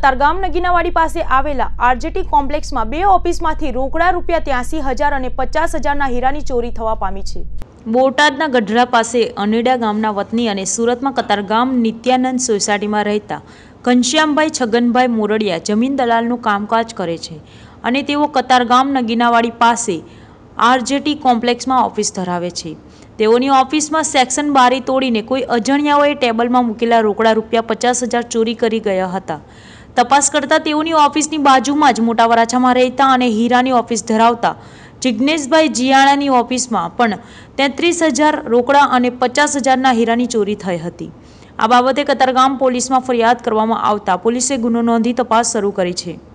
કતારગામ નગીનાવાડી પાસે આવેલા આરજેટી કોમ્પ્લેક્સમાં બે ઓફિસમાંથી રોકડા રૂપિયા ત્યાસી હજાર અને પચાસ હજારના હીરાની ચોરી થવા પામી છે બોટાદના ગઢડા પાસે અનેડા ગામના વતની અને સુરતમાં કતારગામ નિત્યાનંદ સોસાયટીમાં રહેતા ઘનશ્યામભાઈ છગનભાઈ મોરડિયા જમીન દલાલનું કામકાજ કરે છે અને તેઓ કતારગામ નગીનાવાડી પાસે આરજેટી કોમ્પ્લેક્સમાં ઓફિસ ધરાવે છે તેઓની ઓફિસમાં સેક્શન બારી તોડીને કોઈ અજાણ્યાઓએ ટેબલમાં મૂકેલા રોકડા રૂપિયા પચાસ હજાર ચોરી કરી ગયા હતા તપાસ કરતા તેઓની ઓફિસની બાજુમાં જ મોટા વરાછામાં રહેતા અને હીરાની ઓફિસ ધરાવતા જિજ્ઞેશભાઈ જીયાણાની ઓફિસમાં પણ તેત્રીસ હજાર રોકડા અને પચાસ હજારના હીરાની ચોરી થઈ હતી આ બાબતે કતારગામ પોલીસમાં ફરિયાદ કરવામાં આવતા પોલીસે ગુનો નોંધી તપાસ શરૂ કરી છે